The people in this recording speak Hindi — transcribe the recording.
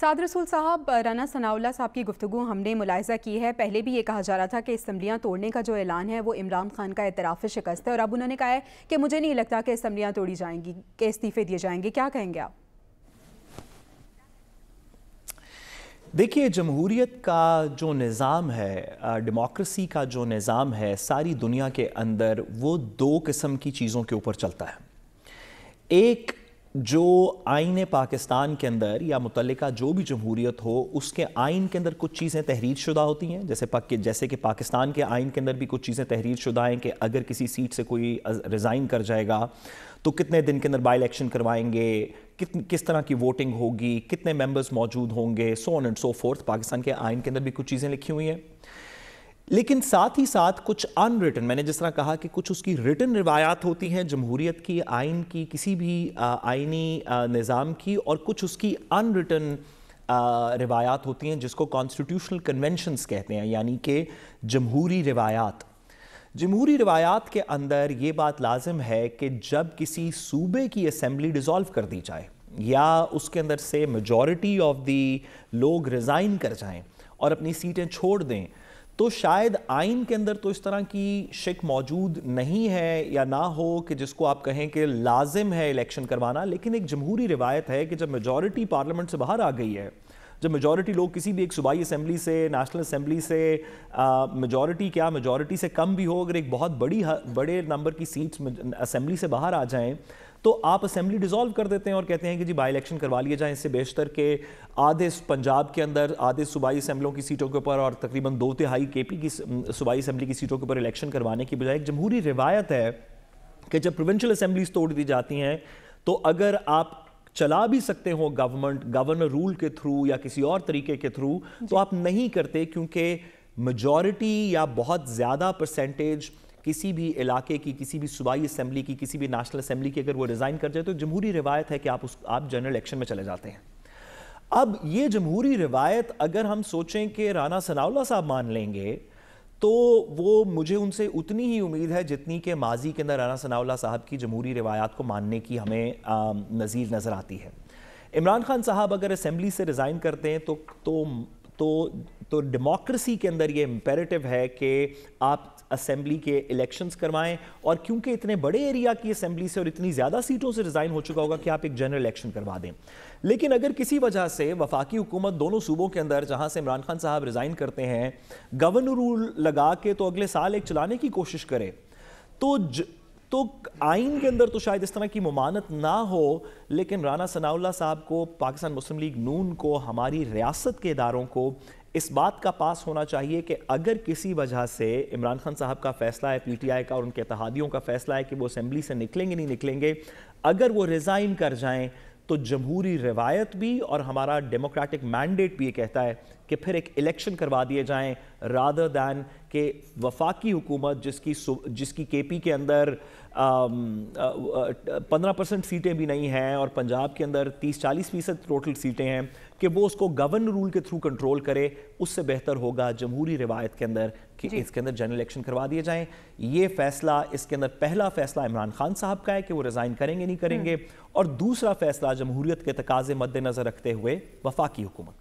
साद रसूल साहब राना सनाउल्ला साहब की गुफ्तु हमने मुलायजा की है पहले भी ये कहा जा रहा था कि इसम्बलियाँ तोड़ने का जो ऐलान है वो इमरान खान का एतराफ़ शिकस्त है और अब उन्होंने कहा है कि मुझे नहीं लगता कि इसम्बलियाँ तोड़ी जाएंगी के इस्तीफ़े दिए जाएंगे क्या कहेंगे आप देखिए जमहूरीत का जो निज़ाम है डेमोक्रेसी का जो निज़ाम है सारी दुनिया के अंदर वो दो किस्म की चीज़ों के ऊपर चलता है एक जो आइन पाकिस्तान के अंदर या मुतल जो भी जमहूरियत हो उसके आइन के अंदर कुछ चीज़ें तहरीर शुदा होती हैं जैसे पक जैसे कि पाकिस्तान के आइन के अंदर भी कुछ चीज़ें तहरीर शुदा हैं कि अगर किसी सीट से कोई रिज़ाइन कर जाएगा तो कितने दिन के अंदर बाई इलेक्शन करवाएंगे कित किस तरह की वोटिंग होगी कितने मेम्बर्स मौजूद होंगे so on and so forth Pakistan के आइन के अंदर भी कुछ चीज़ें लिखी हुई हैं लेकिन साथ ही साथ कुछ अनरिटन मैंने जिस तरह कहा कि कुछ उसकी रिटन रिवायात होती हैं जमहूरीत की आइन की किसी भी आइनी निज़ाम की और कुछ उसकी अनरिटन रिवायात होती हैं जिसको कॉन्स्टिट्यूशनल कन्वेंशनस कहते हैं यानी कि जमहूरी रिवायात जमहूरी रिवायात के अंदर ये बात लाजम है कि जब किसी सूबे की असम्बली डिज़ोल्व कर दी जाए या उसके अंदर से मेजॉरिटी ऑफ दी लोग रिज़ाइन कर जाएँ और अपनी सीटें छोड़ दें तो शायद आइन के अंदर तो इस तरह की शिक मौजूद नहीं है या ना हो कि जिसको आप कहें कि लाजिम है इलेक्शन करवाना लेकिन एक जमहूरी रिवायत है कि जब मेजॉरिटी पार्लियामेंट से बाहर आ गई है जब मेजोरिटी लोग किसी भी एक सूबाई असम्बली से नेशनल असम्बली से मेजोरिटी क्या मेजॉरिटी से कम भी हो अगर एक बहुत बड़ी बड़े नंबर की सीट्स असम्बली से बाहर आ जाएँ तो आप असेंबली डिसॉल्व कर देते हैं और कहते हैं कि जी बाई इलेक्शन करवा लिए जाए इससे बेशतर के आधे पंजाब के अंदर आधे सूबाई असम्बलियों की सीटों के ऊपर और तकरीबन दो तिहाई के पी की सूबाई असम्बली की सीटों के ऊपर इलेक्शन करवाने की बजाय एक जमहूरी रिवायत है कि जब प्रोविंशियल असम्बलीज तोड़ दी जाती हैं तो अगर आप चला भी सकते हो गवर्नमेंट गवर्नर रूल के थ्रू या किसी और तरीके के थ्रू तो आप नहीं करते क्योंकि मेजॉरिटी या बहुत ज़्यादा परसेंटेज किसी भी इलाके की किसी भी सूबाई असम्बली की किसी भी नेशनल असम्बली की अगर वो रिज़ाइन कर जाए तो जमहूरी रिवायत है कि आप उस आप जनरल इलेक्शन में चले जाते हैं अब ये जमहूरी रिवायत अगर हम सोचें कि राना सनाउल्ला साहब मान लेंगे तो वो मुझे उनसे उतनी ही उम्मीद है जितनी के माजी के अंदर राना सनाउल्ला साहब की जमहूरी रवायात को मानने की हमें नज़ीर नज़र आती है इमरान खान साहब अगर असम्बली से रिज़ाइन करते हैं तो तो तो तो डेमोक्रेसी के अंदर ये इम्पेरेटिव है कि आप असेंबली के इलेक्शंस करवाएं और क्योंकि इतने बड़े एरिया की असेंबली से और इतनी ज़्यादा सीटों से रिज़ाइन हो चुका होगा कि आप एक जनरल इलेक्शन करवा दें लेकिन अगर किसी वजह से वफाकी हुकूमत दोनों सूबों के अंदर जहाँ से इमरान खान साहब रिज़ाइन करते हैं गवर्नर रूल लगा के तो अगले साल एक चलाने की कोशिश करे तो तो आइन के अंदर तो शायद इस तरह की ममानत ना हो लेकिन राना सनाउल्ला साहब को पाकिस्तान मुस्लिम लीग नून को हमारी रियासत के इदारों को इस बात का पास होना चाहिए कि अगर किसी वजह से इमरान खान साहब का फैसला है पीटीआई का और उनके इतिहादियों का फैसला है कि वो असम्बली से निकलेंगे नहीं निकलेंगे अगर वो रिज़ाइन कर जाएं तो जमहूरी रवायत भी और हमारा डेमोक्रेटिक मैंडेट भी ये कहता है कि फिर एक इलेक्शन करवा दिए जाएं राधर दैन के वफाकी हुकूमत जिसकी जिसकी के पी के अंदर पंद्रह परसेंट सीटें भी नहीं हैं और पंजाब के अंदर तीस चालीस फीसद टोटल सीटें हैं कि वो उसको गवर्न रूल के थ्रू कंट्रोल करे उससे बेहतर होगा जमहूरी रिवायत के अंदर कि इसके अंदर जनरल इलेक्शन करवा दिए जाएं ये फैसला इसके अंदर पहला फैसला इमरान खान साहब का है कि वो रिज़ाइन करेंगे नहीं करेंगे हम्म। और दूसरा फैसला जमहूरियत के तकाजे मद्देनज़र रखते हुए वफाकी हुकूमत